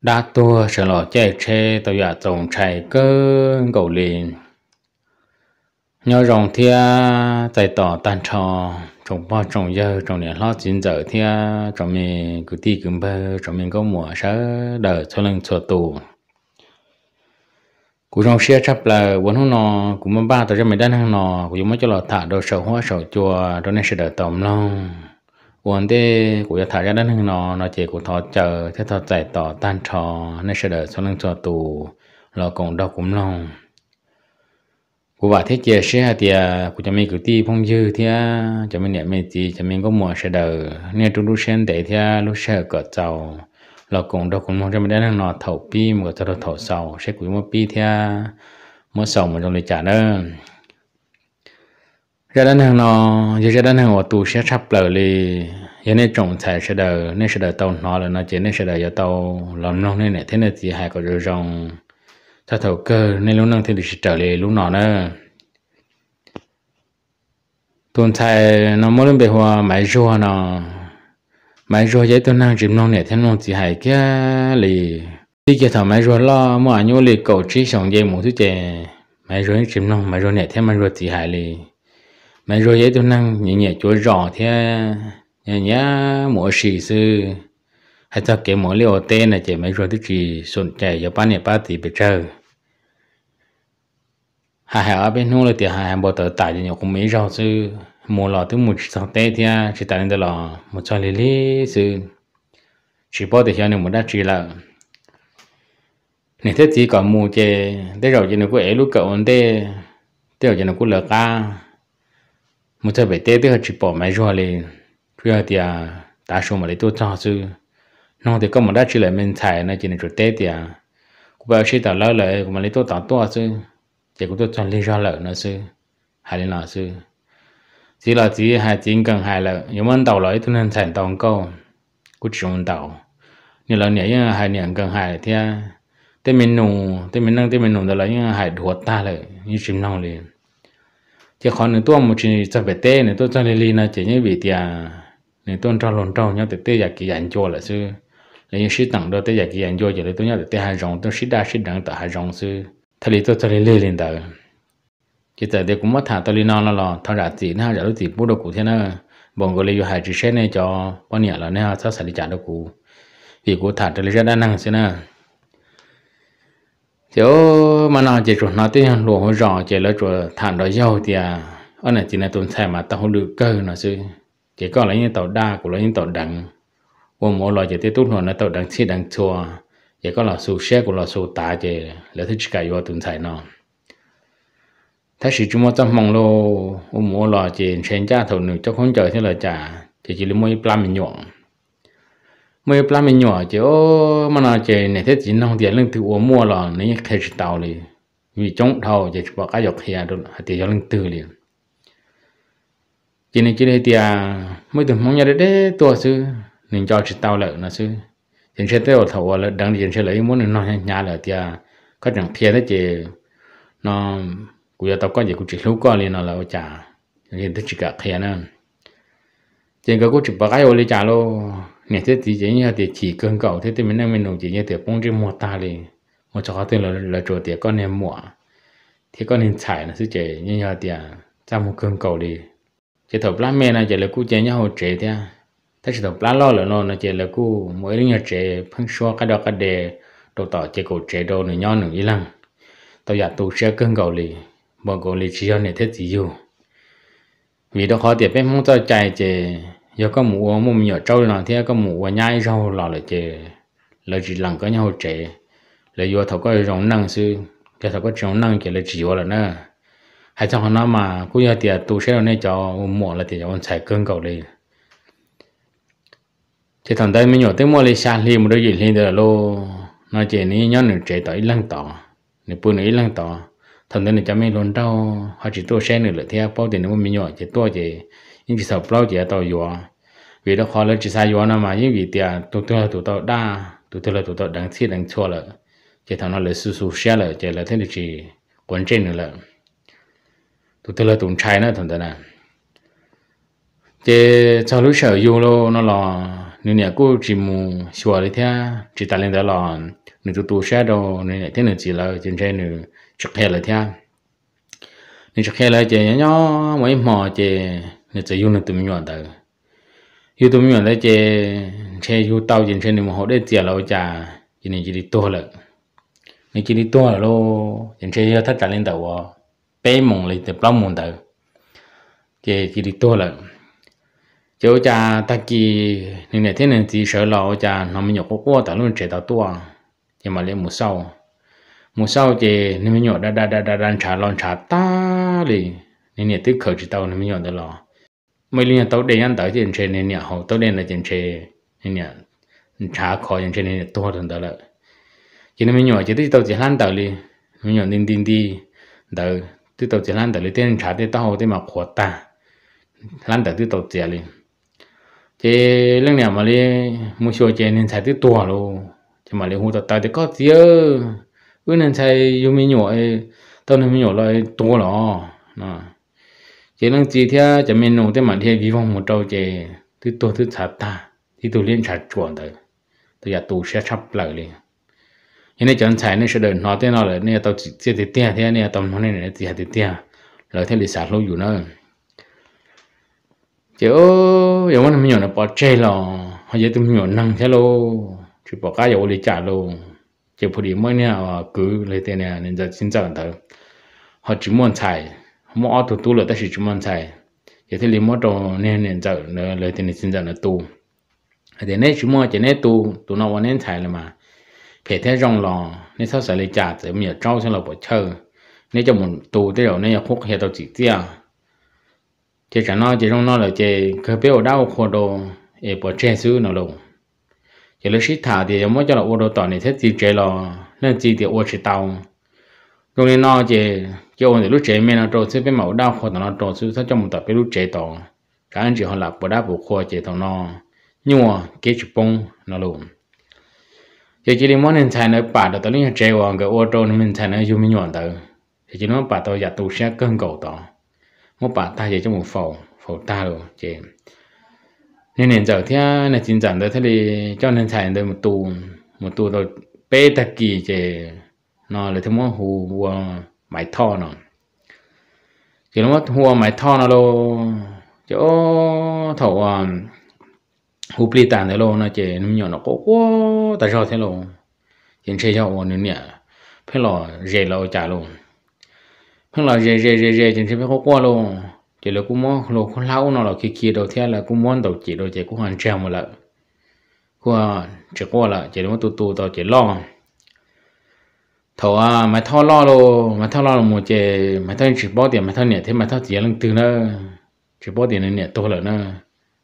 đa tua sợ lọ chạy chê tôi giả tổng chạy cơ cầu liền nhau rồng thia tài tỏ tàn trò trồng bao trồng giờ trồng nhà lo chín giờ thia trồng mình cứ ti cứ bơ trồng mình có mùa sớ đờ cho lần sửa tù cú rồng xe chấp là bốn không nò cũng ba tôi cho mình đan hàng nò cũng mới cho lọ thả đồ sầu hoa sầu chùa đó nên sẽ đỡ tổng long วันเดกูจะถ่ายด้านหนึ่งนอนอเจกูทอเจอเททอใจต่อต้านชอในเสดอสนังจอตูรอกงดอกกุมลองกูว่าเทเจเสียเตียกูจะมีกุตีพงยือเทียจะไม่เนี่ยไม่จีจะมีก็มัวเสดอเนี่ยตุลุเชนเตเทียลุเชเกิดเจ้าเรากงดอกกุมลองจะไม่ได้นั่งนอนเถาปีมือจะเราเถาเสาเช็กูมัวปีเทียมัวเสามันจงเลยจ่าเด้อ ra đơn hàng nó giờ ra đơn hàng của tù sẽ sắp lỡ li giờ nên trồng thải sẽ đời, nên sẽ đời tàu nó là nó chỉ nên sẽ đời giờ tàu lòng nông nên này thế nên chỉ hai có rồi rong ta thầu cơ nên lúc nông thì được trở lại lúc nọ nữa tuần thải nó mới lên bề hoa máy rùa nó máy rùa giấy tuần năng chìm nông này thế nông chỉ hai cái li đi kia thầu máy rùa lo mà nhô li cầu trí sống dây một thứ chè máy rùa chìm nông máy rùa này thế máy rùa chỉ hai li này rồi vậy tôi năng nhẹ nhẹ chỗ rõ thế nhẹ nhẹ mỗi sĩ sư hay ta kể mỗi liều tên là chỉ mấy rồi tôi chỉ sụn chạy cho ba nhà ba tỷ bị trơ hà hà ở bên nô là tiền hà hà bỏ tờ tải cho nhiều cũng mấy rau sư mua lò tôi một sáu tê thì à, chỉ tải nên đó lò một trăm lì lì sư chỉ bỏ để cho nên một đắt chỉ là này thế chỉ còn mua chè thế rồi cho nên có ế lúc cậu ổn tê thế rồi cho nên có lợt ca một thời bảy tết tôi chỉ bỏ máy rồi lên rồi thì à ta số mà lấy tôi cho chứ nó thì có một đá chỉ là mình thải này chỉ là chỗ tết thì à cũng bảo chỉ tao lỡ lại cũng mà lấy tôi tao tôi chứ chỉ cũng tôi cho lấy ra lỡ nữa chứ hay là chứ chỉ là chỉ hai chỉ cần hai là nhưng mà tàu lấy tôi nên thành toàn câu cũng chúng tàu như là nhảy hai nhảy cần hai thì tên mình nùng tên mình nâng tên mình nùng đó là những hai đuột ta lại như chim non liền chỉ khó nữa tôi một chỉ cho về tê nữa tôi cho lì lì là chỉ như bị tiền nữa tôi cho lon trâu nhau tê tê giờ kỳ ăn chua là sư lấy những sĩ tặng đó tê giờ kỳ ăn chua giờ lấy tôi nhau tê hai rồng tôi sĩ đa sĩ đẳng tờ hai rồng sư thay lì tôi cho lì lì lên tờ chỉ tại đây cũng mất thà tôi lì non là lo, thằng ra gì nha, rạ lúc gì bút đồ cụ thế nè, bọn người lấy hai chỉ xe này cho bao nhiêu là nó sao xài đi trả đồ cụ vì cụ thà tôi lì ra đa năng sư nè chỗ mà nó chỉ chỗ nó tí lúa hỗ rò chỉ là chỗ thản đó giàu thì à ở này chỉ là tồn tại mà tàu lừa cơ nó chứ chỉ có là những tàu đa của là những tàu đằng qua mỗi loại chỉ tiếp tốt hơn là tàu đằng xí đằng chua chỉ có là số xe của là số tá chỉ là thứ chỉ cái vô tồn tại nó thế sự chúng ta mong lo qua mỗi loại chỉ xem cha thầu nữ cho không chờ thế là trả chỉ chỉ là mỗi plan mình nhọn mấy plan mình nhỏ chứ ô, mà nó chơi này thế chỉ nông tiền lưng từ uống mua là nó khai sinh tàu đi, vì chống thầu chỉ bỏ cá dọc hè được à, thì cho lưng từ liền chỉ này chỉ đây thì à mới từ mong nhà đấy đấy tua sư nên cho sinh tàu lợi nó sư chỉ sẽ tới thầu là đang chỉ sẽ lấy muốn nó nhà là thì à có chẳng phía đấy chứ, nó giờ tao có gì cũng chỉ lúc có liền nó là ở nhà, nên thế chỉ cả khe nữa chỉ có cô chụp bao cái ô chả lô nè thế thì chỉ như thì chỉ cần cầu thế thì mình đang mình nộp chỉ như thì bông chỉ mua ta đi một họ tên là là chỗ thì con em mua thì con em xài là sự chỉ như như thì à, ra một cơn cầu đi chỉ thầu lá mẹ là chỉ là cô chế như hậu chế thế à. thế chỉ thầu lá lo là nó là chỉ là cô mỗi đứa nhà chế phân xóa cái đó cái đề đồ tỏ chỉ cổ chế đồ này nhon nữa ý lăng tao giả tu sửa cơn cầu đi bọn cầu đi chỉ cho này thế gì yêu, vì đó khó tiệt bên mong tao chạy chỉ giờ có mũ mồm nhỏ trâu là thế có mũ nhai rau là là chè là chỉ lần có nhau trẻ là do thầu có rong năng sư cái thầu có rong năng cái là chỉ là nữa hay trong nó mà cũng như tiền tu sẽ này cho mỏ là tiền cho ông xài cơn cầu đi thì thằng đây mình nhỏ tới mua lấy xa li một đôi gì lên được lô nói chuyện này nhớ nửa trẻ tới lăng tỏ nửa bữa nửa lăng tỏ thằng đây này cho mình luôn đâu họ chỉ tu sẽ nửa là theo bao tiền nữa mình nhỏ chỉ tu chỉ nhưng cái sợ bao chỉ là tao vừa vì đó khó lên chỉ sai gió nào mà những vị tiền tụt tụt tụt tao đa tụt tụt tụt tao đáng thiết đáng chua là chỉ thằng nó là su su xe là chỉ là thế được chỉ quấn trên nữa là tụt tụt tụt trai nữa thằng đó nè chỉ cho lúc sở yêu lo nó là nên nhà cô chỉ mù xua đi theo chỉ ta lên đó là nên tụt tụt xe đồ nên thế nữa chỉ là trên trên nữa chụp hè là theo nên chụp hè là chỉ nhỏ mấy mò chỉ nên chỉ yêu nên tụi mình nhọn tới yêu tôi mi ma chơi chơi yêu tao tao jin che ni họ ho de lâu lo cha jin chỉ đi tua lận, le chỉ đi tua to lo jin che yêu ta ta lên da wo pe lên le te pla mong chơi chỉ đi tua lận, le chỗ cha ta kỳ nên này thế nên chỉ sợ là cha nó mới nhổ có qua tao luôn chơi tao tua nhưng mà lên mùa sau mùa sau chơi nên mới nhổ đa đa đa đa đa trả lon trả ta liền nên này tức khởi chỉ tao nên mới nhổ được lo mấy liên tàu điện ăn tới trên trên này nhà hậu tàu điện là trên trên này nhà trả khó trên trên này to hơn đó là chỉ nên mấy nhở chỉ tới tàu chỉ lăn tàu đi mấy nhở đinh đinh đi tàu tới tàu chỉ lăn tàu đi tên trả tới tàu tới mà khó ta lăn tàu tới tàu chỉ đi chỉ lúc nào mà đi mua sữa chỉ nên trả tới tua luôn chỉ mà đi hút tàu tàu thì có gì ư nên chạy dùng mấy nhở tàu nên mấy nhở lại tua rồi nè chế năng chi thế chỉ mình nông thế mà thế vi vong một trâu chế thứ tôi thứ sạt ta thì tôi liên sạt chuẩn tới tôi giờ tù sẽ sắp lại liền hiện này chọn sai nên sẽ đợi nó thế nào rồi, nên tao chỉ thế thế thế nên tao nó nên thế thế thế rồi thế lịch sạt luôn rồi, nữa ô, giờ mình mình nhổ nó bỏ chơi lo hay giờ tôi nhổ năng thế lo chỉ bỏ cái giờ lịch trả lo chỉ phụ đi mới nè cứ lấy tiền này nên giờ xin chào thôi, họ chỉ muốn xài mỗi ô tu là ta chỉ chúng mình xài giờ thì lấy mỗi đồ nên nên giờ nữa lấy thì nên xin giờ nó tu thì nên chúng mình chỉ nên tu tu nó vẫn nên xài là mà phải thế rong lò nên sao xài lấy trả thì mình trâu xem là bỏ chơi nên cho mình tu thế rồi nên khúc hiện tao chỉ tiếc chỉ cho nó chỉ trong nó là chỉ cơ biểu đau khổ đồ để bỏ che xứ nó luôn chỉ lấy xí thả thì mới cho là ô đồ tỏ này thế gì chơi lò nên gì thì ô chỉ tàu có nên nó chỉ cho ổn thì lúc trẻ mình nó trộn xứ với mẫu đau khổ nó trộn xứ sao trong một tập với lúc trẻ tổ cả anh chị họ lập bữa đá bộ khổ trẻ thằng nó nhưng mà cái chụp bông nó luôn chỉ chỉ đi món nên thay nó bà đó tới liên trẻ hoàng cái ô tô mình thay nó dùng mình nhọn tới chỉ chỉ nó bà tôi giả tu sẽ cơn cầu tổ một bà ta chỉ trong một phẩu phẩu ta luôn chị nên hiện giờ thì là chính giản tới thì cho nên thay tới một tu một tu rồi bê ta kỳ chị nó là thế mua hù hùa mày thọ nó chỉ nó hùa mái thọ nó lo chỗ thầu à, hù pli tàn thế lo, nó chỉ nó nhỏ nó cố quá tại sao thế lo? chỉ chơi cho ổn nữa nè, phải lo rề lo trả lo, phải lo rề rề rề rề chỉ chơi phải cố quá lo, chỉ là cũng muốn lo con lão nó là kia kia đầu thế là cũng muốn đầu chỉ đầu chỉ cũng hoàn trang một lần qua à, chỉ qua là chỉ đúng tu tu tao chỉ lo thầu à mà thao lo lo mà thao lo là một chế mà thao chỉ bao tiền mà thao nhẹ thế mà thao chỉ lưng từ nó chỉ bao tiền nhẹ to rồi nó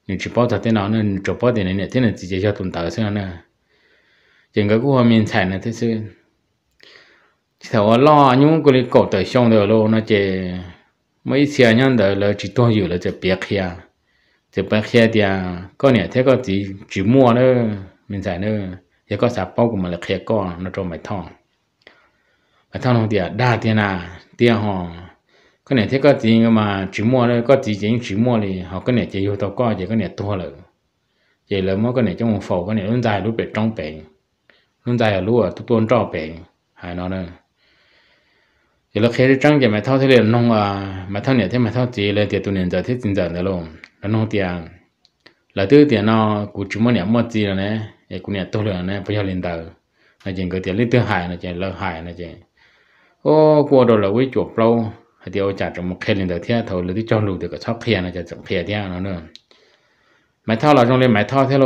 nhưng chỉ bao thế nào nó chỉ bao tiền nhẹ thế là chỉ cho tồn tại xưa nữa, chừng cái cua mình sản là thế xưa thầu lo nhưng cái lấy cổ tới xong rồi lo nó chế mấy xe nhân đó là chỉ to nhiều là chỉ bé kia chỉ bé kia thì à, có nhẹ thế có chỉ chỉ mua nữa mình sản nữa thì có sạp bao của mình là kia con nó cho mày thong 啊，他弄的大点啦，点吼，可能这个钱嘛，周末嘞，个之前周末嘞，好，可能就有到个就可能多了，就了么可能这种否，可能人在路边装备，人在路啊都不用装备，还哪呢？有了开始涨价，买套这里弄啊，买套两天买套这了，这都能在这增长的喽，那弄的，那都点呢，估计么两么子了呢，也估计多了呢，不要领导，那整个点领导害那件老害那件。ô qua là với chuột lâu hay điều trả một khen lên đầu thế thầu là đi cho lù được cái sóc khe này trả trong khe thế à, nữa mày thao là trong lên mày thao thế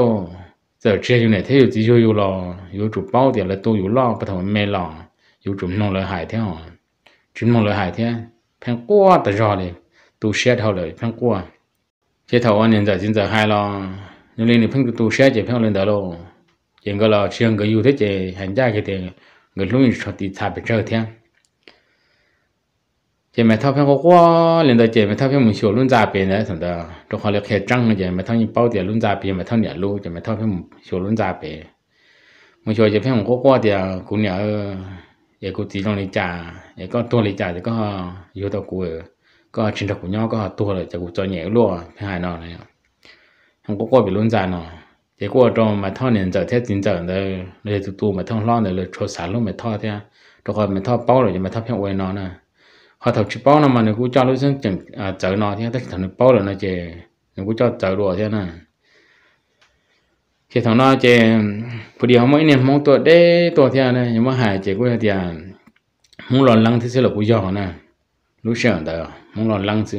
giờ chơi như này thế rồi chỉ chơi yêu lo yêu chụp bao thì là tôi yêu lo bắt đầu mê lo yêu chụp nông lợi hại thế à. chụp nông lợi hại thế phèn qua tự do đi tôi xe thao lời phèn qua chế thầu anh hiện giờ hiện giờ hai lo nhưng lên thì phèn tôi xe chỉ phèn lên đó lo chuyện cái lo chuyện cái yêu thế chỉ hành gia cái tiền người lúc mình cho thì thà bị chơi thế 这买套票我我领导这买套票没学论咋变呢？什么的，这好了开张了这买套你包点论咋变，买套年路这买套票学论咋变，没学这票我我的姑娘也够集中的家，也够多的家，这个有的姑个亲戚姑娘个多了，这个做年路偏爱闹那样，我我比论咋闹。结果这买套年走天进走的，那就多买套浪的了，出山路买套的，这个买套包了就买套偏外闹呢。họ thầu chỉ bao nào mà nếu cũng cho lúc sinh chẳng chờ nó thì tất thằng nó bao là nó chỉ nếu cũng cho chờ đùa thế nè khi thằng nó chỉ phụ đi không mấy niệm mong tuổi đế tuổi thế à, này nhưng mà hải chỉ cũng là thì à, muốn lòn lăng thì sẽ là cũng giò nè lúc sợ đó muốn lòn lăng chứ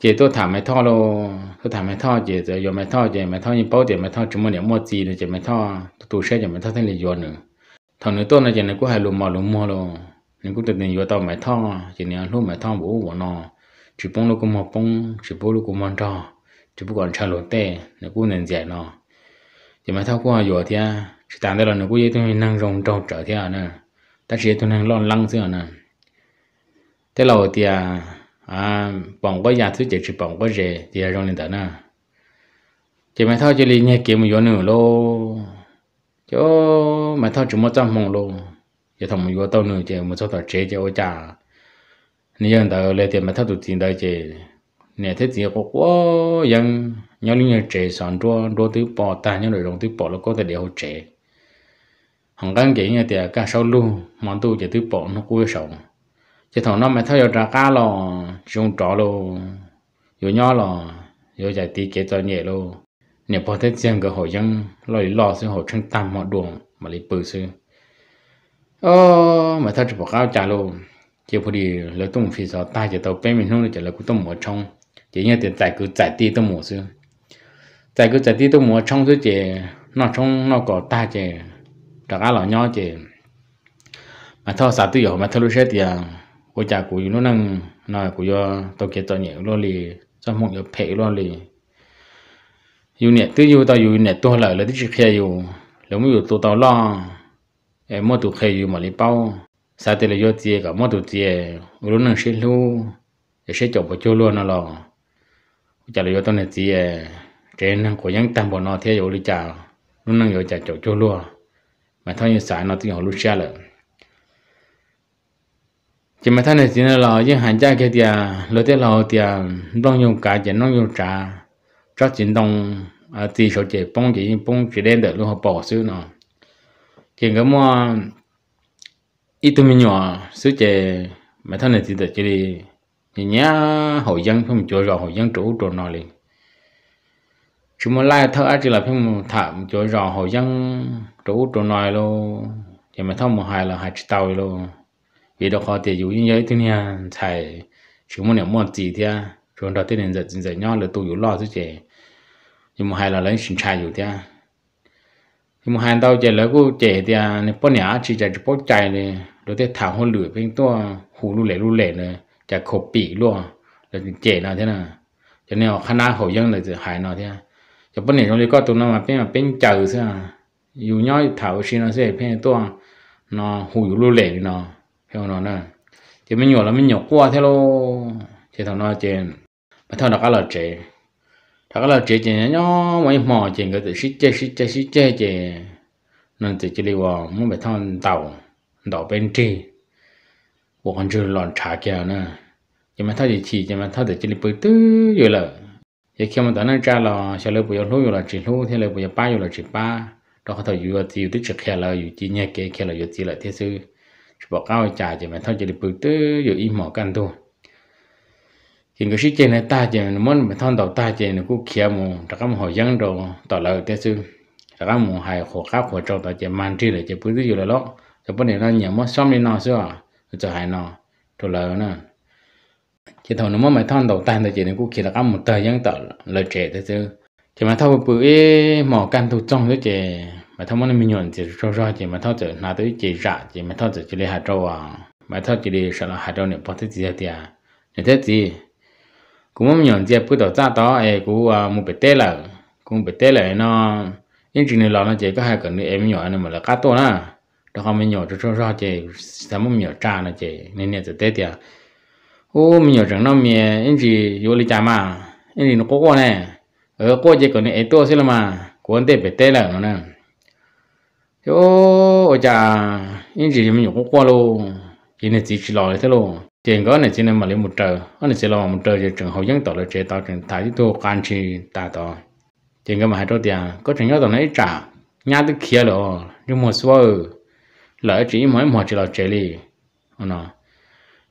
chỉ tôi thả máy thao lô tôi thả máy thao chỉ giờ dùng máy thao chỉ máy thao như bao tiền máy thao chúng mình để mua gì nữa chỉ máy thao tủ xe chỉ máy thao thêm là giò nữa thằng nữa tôi là chỉ là cũng hải lùm mò lùm mò luôn nên cũng tự nhiên vừa tao mày thong à, chỉ nên lúc mày thong bố bọn nó chỉ bông lúc cũng mà bông chỉ bố lúc cũng mà trò chỉ bố còn chả lột tê nên cũng nên giải nó chỉ mày thao qua vừa thì à, chỉ tạm đây là nó cũng dễ tôi năng rồng trâu trở theo à nè ta chỉ tôi năng lon lăng xưa nè thế là thì à à, bỏng có nhà thứ chỉ chỉ bỏng có gì thì rồng lên đó nè chỉ mày thao chỉ liền nhẹ kiếm một chỗ nửa lô chỗ mày thao chỉ một trăm mông lô giờ thằng mình vừa tao nữa chứ một số tao chế chứ ôi chà nên giờ tao lấy tiền mà thao tụt tiền đây chứ nè thế gì có quá dân nhau những chế sản đua đua thứ bỏ ta những người đồng thứ bỏ nó có thể để hỗ trợ hàng căn chỉ như tiền cả sau luôn mang tu chỉ thứ bỏ nó cuối sống chứ thằng nó thấy theo ra cá lò dùng trọ lò dù nhỏ lò dù giải tí kế cho nhẹ lò nè bỏ thế riêng cái hội dân lo lý lo sẽ hội chân tam họ đường mà lý bự xưa ô ờ, mà thật chụp áo trả luôn chỉ phải đi lấy tung phi sao ta chỉ tàu bên mình không chỉ là cũng tông mỏ trong chỉ như tiền giải cứ giải ti tông mỏ xưa giải cứ giải ti tông mỏ trong xưa chỉ nó trong nó có ta chỉ trả cá lão nhau chỉ mà thôi sao tôi hiểu mà thôi lúc xưa thì à, cô cha của nó năng nói của do tàu kia tàu nhẹ luôn lì cho một giờ phe luôn lì yêu nè tôi yêu tao yêu nè tôi lại là tôi chỉ khe yêu nếu mà yêu e eh, mo tu khe yu ma li pao sa te le yo tie ka mo tu tie ru nang shi lu e eh, she cho po cho lu na lo cha le yo to ne tie tre nang ko yang tam bo no the yo li cha ru nang yo cha cho cho lu mà thôi như sa nó tiếng hồ lu cha le chỉ mà thay này chỉ là những hành hàng cha kia thì lo thế lo thì đông dùng cả chỉ đông dùng trà cho chỉ đông à thì số chỉ bông chỉ bông chỉ đen được luôn họ bỏ xuống nó khi cái mua ít tuổi nhỏ số trẻ mấy thân này thì được chỉ đi nhìn nhá hội dân không chỗ rồi hội dân chủ chỗ nọ liền chúng mình lai thơ chỉ là phải thảm chỗ rồi hội dân chủ chỗ nọ luôn thì mà thông một hai là hai chỉ tàu luôn vì đó khó tiền dụ như vậy thế nha thầy chúng mình muốn gì thế chúng đó thế nên giật giật nhau là tôi lo số trẻ nhưng mà hai là lấy sinh trai dụ thế มหันดาวเจแล้วกูเจเดียเนี่ยปนยาชีจะจะปนใจเลยเราได้ถามคนเหลือเพียงตัวหูรูเหล่รูเหล่เลยจะขบปีกล้วแล้วเจเนาะที่น่ะจะเนี่ยคณะเขายังเลยจะหายเนาะเท่นั้จะปนเนี่ยเราเลก็ตัวนั้นมาเป็นมาเป็นเจอเสียอยู่ย่อยถาวชีเนาะเสียเพียงตัวนอหูอยู่รูเหล่เนาะเพียงนอนน่ะจะไม่หยดแล้วไม่หยดกลัวเท่าเราเท่านั้นเจนมาเท่านั้ก็เราเจ đó là chị chị nhớ mấy mò chị người tự xích chơi xích chơi xích chơi chị nên tự chỉ đi vào muốn bị thon tàu đỏ bên trì bộ con chưa lòn trả kia nữa chỉ mà thao thì chỉ chỉ mà thao thì chỉ đi bơi tư rồi là giờ khi mà tao nói ra là sẽ lấy bùi lú rồi là chỉ lú thế lấy bùi ba rồi là chỉ ba đó có thể vừa tiêu tích trực khe là vừa chỉ nhẹ kê khe là vừa chỉ là thế sư bảo cao trả chỉ mà thao chỉ đi bơi tư rồi im mò căn thôi thì người sĩ chơi này ta chơi nó muốn mà thon đầu ta chơi nó cũng kia mù đặc cam hồi dân đồ tỏ lời thế chứ đặc cam mù hài khổ khắp khổ trâu tỏ chơi mang tri là chơi bữa thứ gì là lót cho bữa này nó nhiều mất xong đi nọ xưa à cho hài nọ tỏ lời nè chỉ thầu nó muốn mà thon đầu ta tỏ nó cũng kia đặc cam một tờ dân tỏ lời trẻ thế chứ chỉ mà thâu bữa mỏ can thu trong thế chơi mà thâu muốn mình nhuận chỉ cho ra chỉ mà thâu chỉ nào tới chỉ rạ chỉ mà thâu chỉ chơi hạt trâu à mà thâu chỉ đi sợ là hạt trâu này bỏ thế gì à thế gì cũng mong nhận dẹp cứ tổ ra đó ấy cũng à, một bể tê là cũng bể tê là nó những chuyện này là nó chỉ có hai cần em nhỏ này mà là cá to na đó không mình nhỏ cho cho cho chị sao mong nhỏ cha nó chị nên nên từ tê tiệt ô mình nhỏ chẳng nó mẹ những gì vô lý cha mà những gì nó có con này ở ờ, cô chỉ cần ấy to xí là mà của anh tê bể tê là nó nè ô cha những gì mình nhỏ có con luôn chỉ là chỉ chỉ lo thế luôn tiền có này chỉ nên mà lấy một trời ở này chỉ là một trời trường hậu dân tổ là chế tạo trường thái tu can chi ta tổ tiền có mà hai trăm tiền có trường nhớ tổ này trả nhà tôi kia rồi nhưng mà số lỡ chỉ mỗi một chỉ là chế li anh nó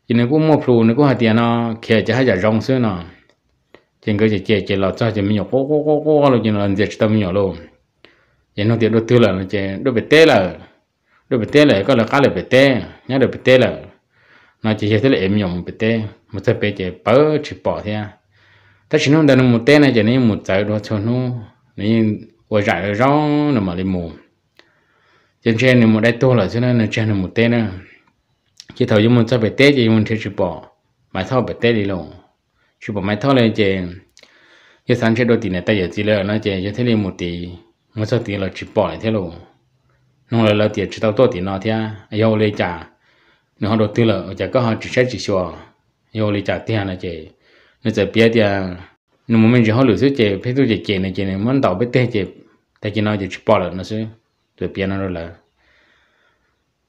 chỉ nên cũng mua phụ nên cũng hai tiền nó kia chỉ hai giờ rong xưa nó tiền có chỉ chế chế là cho chỉ mình nhổ cố cố cố cố luôn chỉ là dệt tâm nhổ luôn chỉ nó tiền đôi tư là nó chế đôi bị té là đôi bị té là có là cá là bị té, nhá đôi bị té là nó chỉ thế là em nhộng bị té, một số bê chỉ bớ chỉ bỏ thế à ta chỉ nói đàn một té này chỉ nên một tờ đó cho nó nên ở giải ở rau nó mà lên mồm trên trên thì một đại tô là cho nên là trên này một té nữa chỉ thầu dùng một số bê té chỉ một thế chỉ bỏ mà thao bê té đi luôn chỉ bỏ máy thao lên chỉ giờ sáng chơi đôi tỷ này ta giờ chỉ là nó chỉ cho thế là một tỷ một tờ tỷ là chỉ bỏ lại thế luôn nó là là tiền chỉ tao tôi tỷ nó thế ai à, à, yêu lấy trả nó họ đầu tư là ở chỗ có họ chỉ xét chỉ xóa vô lý trả tiền là chị nó sẽ biết thì à, nó muốn mình chỉ họ lựa số chị phải tu chỉ chị này chị này muốn tạo biết tên chị tại chị nói chị chỉ bỏ là nó sẽ tôi biết nó rồi là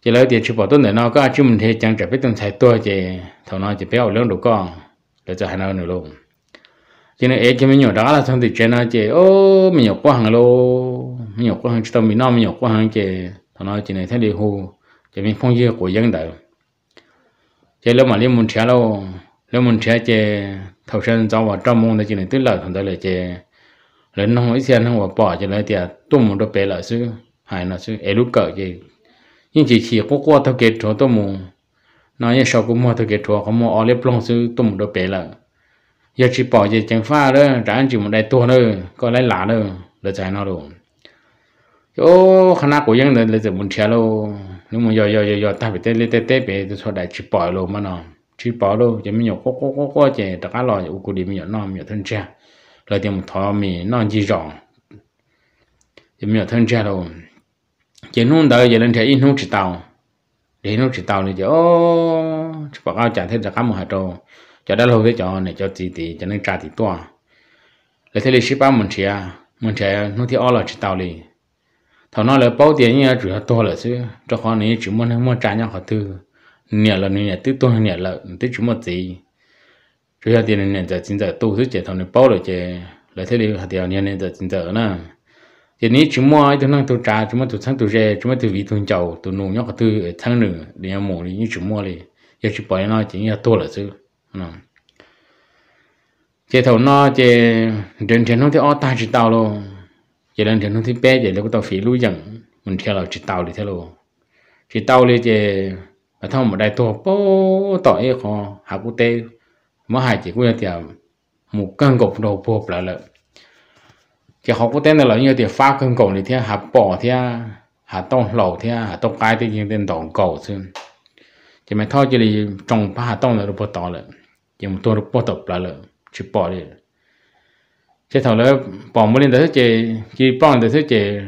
chị lấy tiền chỉ bỏ tôi để nó có chứ mình thấy chẳng trả biết tiền thầy tôi chị thầu nó chỉ béo lớn đủ con để cho hai nó nữa luôn Chỉ nên ấy cho mình nhổ đó là xong thì chơi nó chị ô mình nhổ qua hàng lô mình nhổ qua hàng chúng ta mình nó mình nhổ qua hàng chị thầu nó chỉ này thấy đi hù chỉ mình phong dưa của dân đời chế lúc mà liên môn chia lâu nếu môn chia chế thầu sân cháu vào trong môn đó chỉ là tức lợi thằng đó là chế lớn nó hỏi xem nó bỏ cho lấy thì à, tôm một đôi bé là sư hay là sư ấy lúc cỡ chế nhưng chỉ chỉ có qua thâu kết chỗ tôm mù nó như sau cũng mua thâu kết chỗ không mua ở lớp long sư tôm một đôi bé là giờ chỉ bỏ chế chẳng pha đó trả anh chỉ muốn đại tua nữa có lấy lá nữa là trái nó rồi chỗ khả năng của dân là là muốn chia lâu nhưng mà giờ giờ giờ giờ ta phải tê lê tê tê về thì sao đại chỉ bỏ luôn mà nó chỉ bỏ luôn chỉ mình nhậu cố cố cố cố chỉ tất cả lo u cú đi mình nhậu non nhậu thân cha rồi tiền một thọ mình non chỉ rộng thì mình thân cha luôn, chỉ nung đợi giờ lên thế in nung chỉ tàu để nung chỉ tàu này chỉ ô chỉ bỏ cao trả thế tất cả một hạt rồi cho đã lâu thế cho này cho tí tí cho nên trả thì to rồi thế là ship bao mình chia mình chia nung thì all là chỉ tàu liền thằng nó là bảo tiền nhà rửa to là chứ cho họ này chỉ muốn mua trả nhau họ tư nhà là nhà tư tôi nhà là tư chủ một gì chủ nhà tiền này giờ chính giờ tu thứ chế thằng này bảo rồi chế lại thế đi hạt nhà này giờ chính giờ nè thì này chủ mua ai tôi nó tôi trả chủ mua tôi sang tôi rẻ chủ mua tôi vì tôi giàu tôi nung nhau họ tư thằng nữa để nhà mồ đi như chỉ mua đi giờ chỉ bỏ nó chỉ nhà to là chứ nè chế thầu nó chế trên trên nó thì ở ta chỉ tao luôn จะดังเทียนทั้งที่แป๊ะจะเรียกว่าตงฝีรู้อย่างมันเท่าเราจิตเตาหรือเทโาจิตเตาเลยเจะกระทั่งหมดได้ตัวโป้ต่อเอ๋ขอหากุเตมาหาจิตกูจะเตรีหมู่กังกบโดพบแล้วเลยจะหากุเตนั่นเราเนี่ยเตรียมฟ้ากังกบในเท่าหาป่อเท่าหาต้องหล่อเท่ยหาต้องกายที่ยังเป็นดองเก่าซึ่งจะไม่ทอดจริีจงพระหาต้องในรูปต่อเลยยังตัวรูปต่อเปล่าเลยชิปปอเลย chế thầu lỡ bỏ mua lên tới chế chỉ bỏ lên tới chế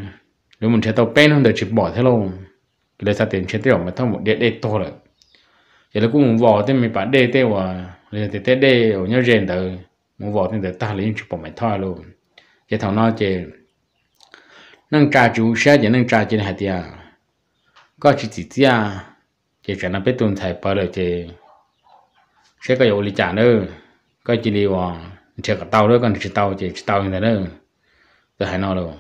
rồi mình chế tàu pen không được chỉ bỏ thế luôn cái đấy sao tiền chế tiểu mà thông một điện đề to rồi chế là cũng muốn vỏ thì mình bán đề tê và rồi thì tê đề ở nhau rèn tới muốn vỏ thì tới ta lấy chụp bỏ máy thoi luôn chế thầu nó chế nâng trà chú xe chế nâng trà chế hạt tiền có chỉ chỉ tia chế chả nó biết tuần thầy bỏ rồi chế sẽ có dụ lý trả nữa có chỉ đi vào chỉ có tàu đó còn chỉ tàu chỉ tàu như thế đó từ hải nào luôn.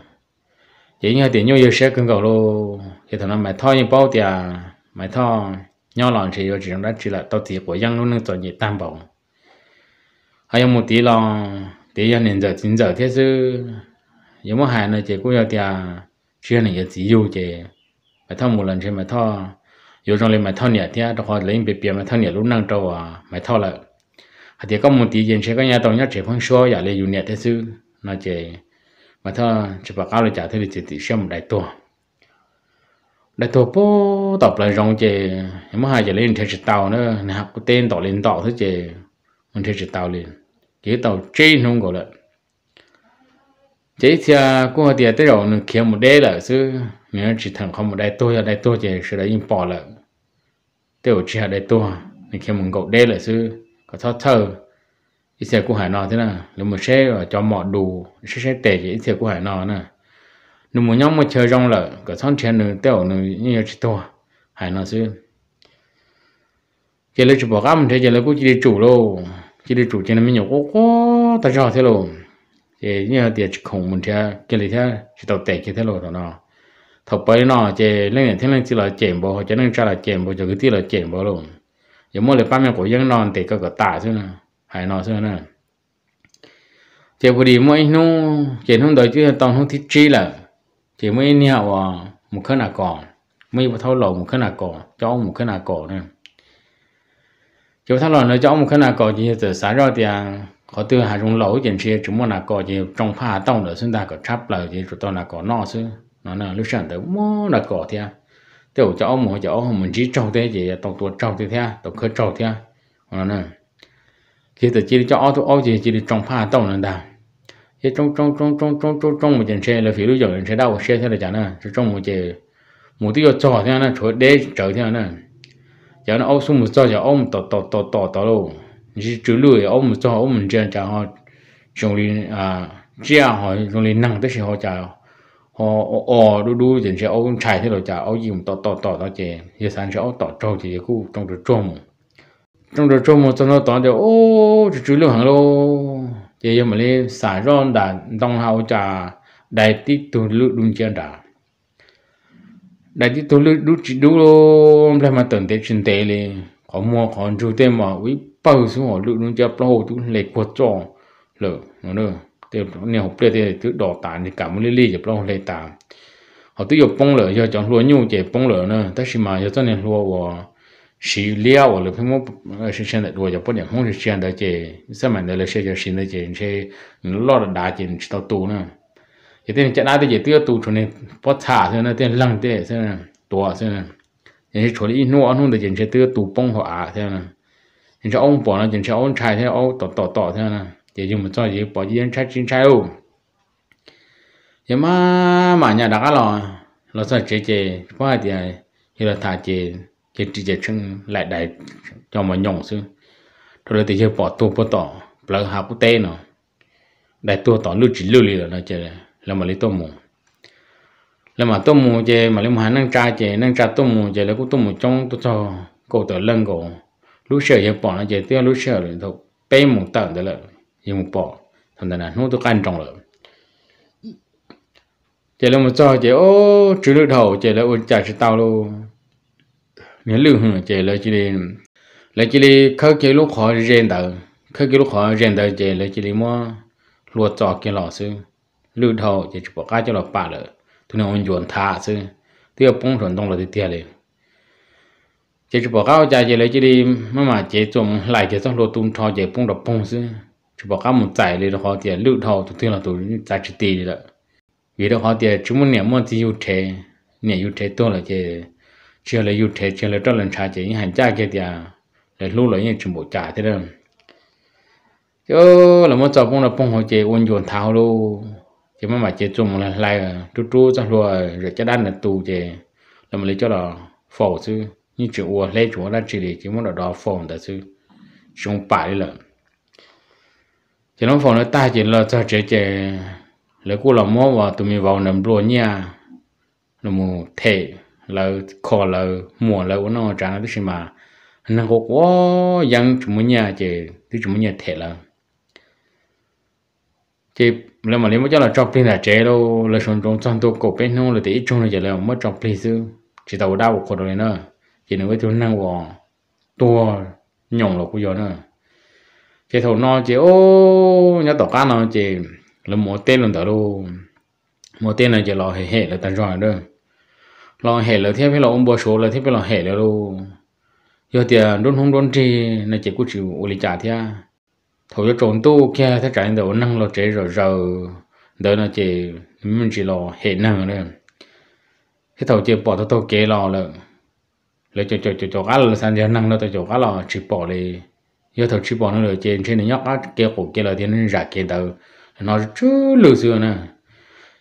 chỉ như tiền nhau yêu sẽ cần cầu luôn, thì thằng nó mày thoi như bao tiền mày thoi nhau lòng chỉ yêu chỉ trong đó chỉ là tàu thì của dân luôn nên toàn gì tam bảo hay một tí lo tí dân nên giờ chín giờ thế chứ giống một hai này chỉ cũng yêu tiền chưa này chỉ yêu chỉ mày thoi một lần chỉ mày thoi yêu trong này mày thoi nhẹ thế đó họ lấy bề bề mày thoi nhiều lúc năng trâu à mày thoi lại thì có một tí diện sẽ có nhà tàu nhất chế phong số giả lấy unit thế sư nó trẻ mà thôi chỉ bà cao là trả thế thì chỉ tỷ xem đại tổ đại tổ bố tập lại rong chế em mới hai trẻ lên thế chỉ tàu nữa nè học tên tàu lên tàu thế chế mình thế chỉ tàu lên cái tàu chơi không gọi là chế thì cô họ tiền tới rồi nó kiếm một đế là chứ nếu chỉ thằng không một đại tôi là đại tôi chỉ sẽ là im bỏ là tiêu chỉ là đại tôi nó kiếm một cậu đế là chứ có thọ thơ ít xe của hải nọ thế nào lúc mà xe cho mỏ đủ xe xe tệ thì ít xe của hải nọ nè nếu muốn nhóm mà chơi rong lợ có thon chén nữa tiêu nữa như chỉ to hải nọ xưa chỉ lấy chụp bảo cam thế chỉ lấy cũng chỉ đi chủ lô chỉ đi chủ trên nó mình nhổ cố cố ta cho thế lô thì như là tiền khủng mình thế cái lấy thế chỉ tàu tệ cái thế lô đó nọ thọc bấy nọ chỉ này thế này chỉ là chèn bò, cho nên ra là chèn bò, cho cái tí là chèn bò luôn 有么嘞？把面过应当得个个大是呢，还那是呢。这不里么？侬这侬到就当侬提追了，这么一年哇，木可那讲，没不偷老木可那讲，叫木可那讲呢。就他老呢叫木可那讲，就是在啥绕的，好多还种老坚持，只么那讲就种怕到了，现在个差不了，就到那个那是，那那路上的么那讲的。tiêu cho ông họ cho ông mình chỉ trâu thế gì tàu tua trâu thế thế à? tàu khơi trâu thế hoặc là ờ, khi tự chỉ cho ông ông gì chỉ đi trong pha tàu nè đà cái trồng trồng trồng trồng trồng trồng trong một trận xe là phía lúc giờ trận xe đau xe thế là chẳng nè trồng một trận một tiêu cho thế à nè chỗ để trở thế à nè giờ nó ông xuống một cho giờ ông tàu tàu tàu tàu tàu luôn chỉ trừ lùi ông một cho ông mình chơi cho họ trồng lên à chia họ trồng lên năng tới họ chào họ ờ, ờ, ờ đu đu thì sẽ ông chạy thế rồi chả ông dùng tọt tọt tọt tọt chè giờ sáng sẽ ông tọt trâu thì cũng trong được trông trong được trông cho nó tọt được ô chú chú lưu hàng lô chè giờ mà lên xả ron đã đông hào chả đại tí tu lưu đun chân đã đại tí tu lưu đu chỉ đu lô làm mà tận tế chân tế liền có mua còn chú tế mà với bao số họ lưu đun chân bao hồ chú quật cho lỡ nó nữa เดี๋ยวเนี่ยหกเปลี่ยนที่ดอกตานี่กะมันลี่ๆจะปล้องเลยตามเขาตัวอยู่ปงเลยจะจังรัวยุ่งเจ็บปงเลยนะแต่ชิมาจะต้องเนี่ยรัวว่าสีเลี้ยวหรือเพิ่งว่าเช่นเดียวจะเป็นอย่างห้องเช่นเดียวเจสมัยเดียวเช่นเดียวเช่นเดียวเช่นลอดดาเจนตัวตูนะจะเต้นจะได้จะเตี้ยตูชนเนี่ยพอชาเท่านั้นเต้นลังเต้เท่านั้นตัวเท่านั้นยังชนอีนัวนู่นเดียวเช่นเตี้ยตูปงหัวอาเท่านั้นยังจะอ้งปอนะยังจะอ้งชายเท่าอ้งต่อต่อต่อเท่านั้น chỉ dùng một trò gì bỏ đi ăn trái chín trái u nhưng mà mà nhà đã lo lo sao chế chế qua thì thì là thả chế chế chế chế lại đại cho mà nhộng xứ rồi thì chế bỏ tu bỏ tỏ lỡ hạ bút tê nó đại tu tỏ lưu chỉ lưu lì là nó chế là mà lấy tôm mù là mà tôm mù chế mà lấy mà nâng tra chế nâng tra tôm mù chế là cũng tôm mù trong tu cho cổ tờ lân cổ lúc sợ chế bỏ nó chế tiêu lúc sợ rồi thôi bay mù tận đó là yung po thằng ta nè nó tôi can trọng rồi chạy lên một cho chạy ô chữ lửa đầu chạy lên ô chạy chữ tao luôn nếu lửa hả chạy lên chỉ đi lấy chỉ đi khơi cái lúc khó rèn đầu khơi cái lúc khó rèn đầu chạy lên chỉ đi mua luộc cho cái lò xứ lửa đầu chạy chụp bỏ cá cho lò bả rồi tôi nói ông chuẩn thả xứ tôi ở bông chuẩn đông là tôi tiền liền chỉ chụp bỏ cá chạy chạy lên chỉ đi mà mà chạy trộm lại chạy xong luộc tung thò chạy bông đập bông xứ chỉ bảo các một giải lên họ thì lưu thầu tụi tôi là tụi giải chỉ tì rồi vì đó họ thì chúng mình niệm mong thì yêu thế niệm yêu thế tôi là cái chưa là yêu thế chưa là cho lần trả chỉ hành cha kia thì là lưu lại những chuyện bộ trả thế đó chứ là muốn cho bông là phong họ chơi quân dồn tháo luôn chứ mà mà chơi chung một lần lại chú chú cho rồi rồi cho đan là tù chơi là mình lấy cho là phổ chứ như chuyện ua lấy chỗ ra chỉ để chỉ muốn là đó phổ người ta chứ chúng phải là chỉ nó phòng nó ta chỉ là cho trẻ trẻ lấy cô làm món và tụi mình vào nằm luôn nha nó mù thể là khó là mùa là nó trả nó biết mà nó có quá dân chúng mình nhà chỉ tức chúng mình nhà thể là chỉ là mà nếu mà cho là trong pin là trẻ đâu là xong trong trong tôi cổ bên nó là tí trong là chỉ là mất trong pin chứ chỉ tàu đau của đồ này nữa chỉ nói với tôi năng vào tua nhộng là của gió nữa chế thầu nó chế ô nhớ tỏ cá nó chế là mua tên là đó luôn mua tên là chế lo hệ hệ là tần rồi đó lo hệ là thế phải lo ông bố số là thế phải lo hệ là luôn giờ tiền đốn không đốn chi này chế cũng chịu uli trả thế à. thầu cho trốn tu kia thế trả đầu năng lo chế rồi rồi đỡ là chế mình chỉ lo hệ năng rồi thế thầu chế bỏ tao tao kế lo là lấy cho cho cho cho cá là sang giờ năng nó tao cho cá lo chỉ bỏ đi giờ thầu chỉ bỏ nó rồi trên trên này nhóc á kia cổ kia là tiền giả kia tàu nó chứ lừa xưa nè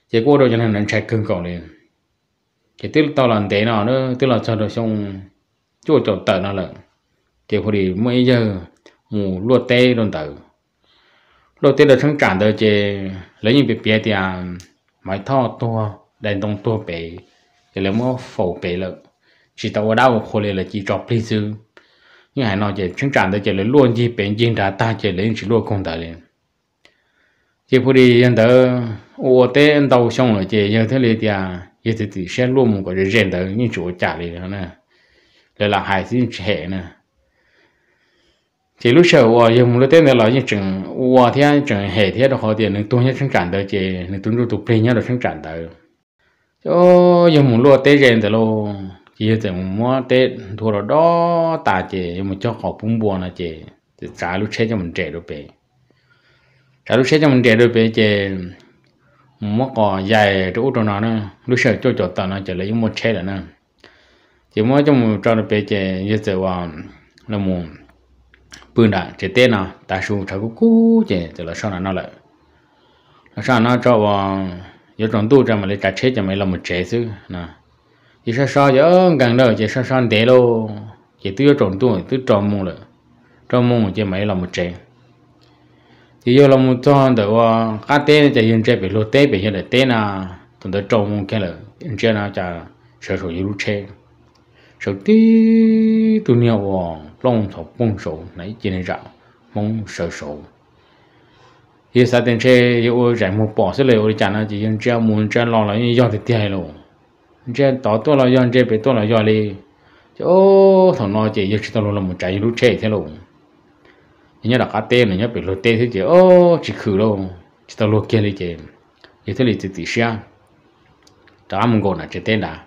chỉ cô đâu cho nên nó chạy cưng cậu liền cái tức tao làm thế nào nữa tức là cho được xong chỗ chỗ tờ nó lận, thì có đi mấy giờ mù lúa tê luôn tờ lúa tê là sáng tràn tờ chỉ lấy những việc bia thì à máy thao to đèn đông to bể chỉ lấy mua phổ bể lận, chỉ tao đau khổ liền là chỉ chọc lý xưa nhưng hải nó chỉ chuyên trạm tới chỉ lấy luôn gì biến riêng ra ta chỉ lấy chỉ luôn không ta liền chỉ phụ đi anh đó ô tê anh đầu xong rồi chỉ nhận thấy này thì à giờ thì thì sẽ luôn một cái nhận đó như chỗ trả liền đó nè lại là hải xin trẻ nè chỉ lúc sau ô giờ một lúc tên này là như chừng ô thì anh chừng hệ thế đó họ tiền nên tôi nhớ chuyên trạm tới chỉ nên tôi luôn tụt play nhớ được chuyên trạm tới cho giờ một lúc tê riêng đó luôn ye te mo te thoro đó ta che mo cho ko pum bo na che te cha lu cho mình trẻ được bé, cha lu che cho mình trẻ được bé, che mo ko dài to to na na lu she cho cho ta na che le mo che là na chỉ mo cho mo cho được pe che ye te wa là mo bự đã chỉ tên nào ta su cha cú cú chỉ từ là sau này nó lại sau nó cho vào giờ trong tu cho mà lấy trả chết cho mấy là một trẻ xứ nè chỉ sao sao giờ gần đâu chỉ sao sao để đâu chỉ tiêu trồng tuôn tiêu trồng mông rồi trồng mông chỉ mấy là một chén thì giờ là một trong đó cá tê chỉ yên chế bị lô tê bị hiện là tê na tụi đó trồng mông kia là yên chế na chả sợ sợ yếu chế sợ tí tụi nhau long thọ bông sầu, nãy chỉ nên rạo mông sợ sổ hiện sao tiền chế yêu giải một bỏ sẽ lấy ô đi chả chỉ yên chế muốn chế lo là yên do thì tiền rồi chế tỏ tôi là do chế bị tôi là do đi chứ ô thằng nó chỉ giờ chúng ta luôn là một trái lũ chê thế luôn nhớ là cá tê này nhớ bị lũ tê thế chứ ô chỉ khử luôn chỉ ta luôn kia đi chứ như thế là chỉ tỷ xe trả mông gòn là chế tên là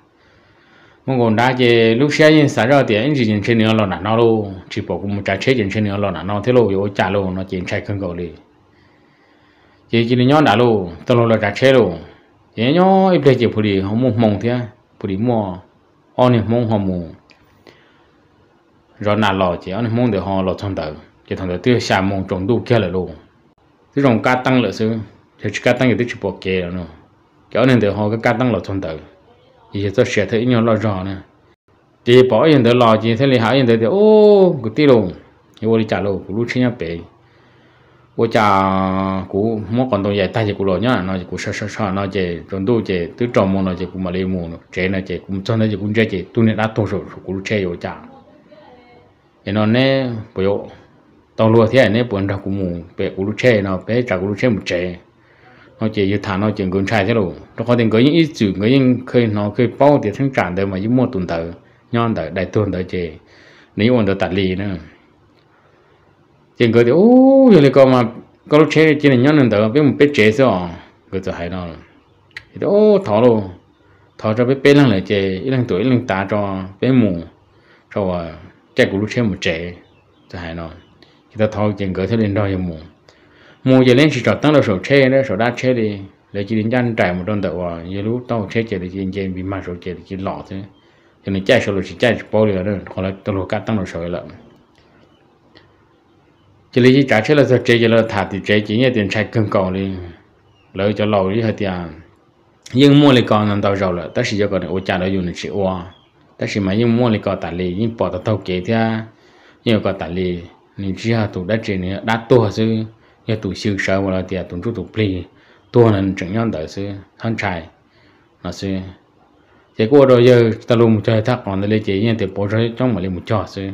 mông gòn đã chứ lúc xe yên xả ra tiền chỉ nhìn trên nữa là nản nó luôn chỉ bỏ cũng một trái chế nhìn trên nữa là nản thế luôn rồi trả luôn nó chỉ chạy không cầu đi chỉ chỉ nhớ đã luôn tao luôn là trái chế luôn ye nyo i ple che phuri ho mo mong thia phuri mo on ni mong ho mo ro na lo che on mong de ho lo chong da che thong de tiêu sha mong trong du kia le lo ti rong ka tăng le su che chi ka tăng ye ti chi po ke lo no ke được họ cái ka ka tăng lo chong thì ye cho she the nyo lo ro ne ti bỏ yin de lo chi thế li ha yin được, de ô cái ti luôn, ye wo đi cha luôn, lu chi nya pe 我家古莫广东也大些古老年，那就古啥啥啥，那就中都就都招么那就古么来么了，这那就古真的就古这就都那动手古这有家，然后呢不要，到落天呢不按照古么别古这那别找古这么这，nó chỉ yêu thằng nó chuyện gần trai thế rồi, nó có tiền có những ít chuyện có những khi nó khi bao tiền thằng trả đời mà những mua tuần tới, nhon tới đại tuần tới chỉ, nếu còn được tạt lì nữa chỉ có thì ô giờ này có mà có lúc chơi chỉ là nhón nên đó biết một biết chế sao cứ cho hay đó thì đó thọ luôn thọ cho biết biết lăng lại chơi ít lăng tuổi ít lăng tá cho biết mù cho à chạy của lúc chơi một chế cho hay đó thì ta thọ chừng có thế lên đó giờ mù mù giờ lên chỉ chọn tăng là sổ chơi đó sổ đa chơi đi lấy chỉ đến chân trải một đơn đầu vào giờ lúc tao chơi chơi thì chỉ chơi bị mà sổ chơi thì chỉ lọ thôi, cho nên chạy sổ là chỉ chạy bao nhiêu đó còn là tao lô cá tăng là sổ lại chỉ lấy chỉ trả chế là sao chế chỉ là thả thì chế chỉ nhé tiền chạy cân cầu đi lỡ cho lâu đi hơi tiền à, nhưng mua lại còn nằm tàu rồi là tất sự cho còn ô cha đó dùng chỉ ô tất sự mà nhưng mua lại còn tạt lì nhưng bỏ tàu tàu kế thế nhưng còn tạt lì nên chỉ hà tụ đã chế nữa đã tua sư nhớ tụ siêu sợ mà là tiền tụ chút tụ pli tua nên chẳng nhau đỡ sư thân trai là sư chỉ có đôi giờ ta luôn một chơi thắc còn lấy chỉ nhé thì bỏ ra trong mà lấy một trò sư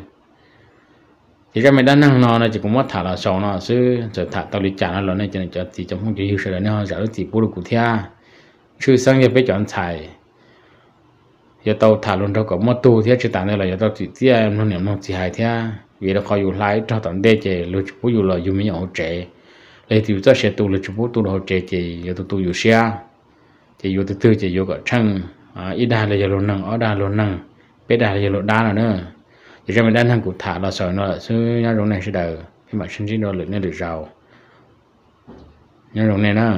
thì các mày đang năng nó nó chỉ cũng mất thả là sầu nó chứ giờ thả tao đi trả nó lớn này cho nên cho thì trong không chỉ hiểu sự nó được thì bù được cụ thia chứ sang giờ phải chọn xài giờ tao thả luôn đâu có mất tu thế chứ tao này là giờ tao chỉ tiếc em nó niệm nó chỉ hại thế vì nó khó dù lái cho tận đây chỉ lúc chú dù là dù mình hỗ trợ lấy thì cho sẽ tu lúc chú tu hỗ trợ chỉ giờ tao tu dù xe chỉ dù thứ tư chỉ dù có chăng ít à, đa là giờ luôn năng ở đa luôn năng biết đa là giờ luôn đa nữa thì ra mình đang thằng cụ thả là sợ nó là sư nhau rồng này sẽ đờ khi mà sinh sinh đó lượng nó được giàu nhau rồng này nó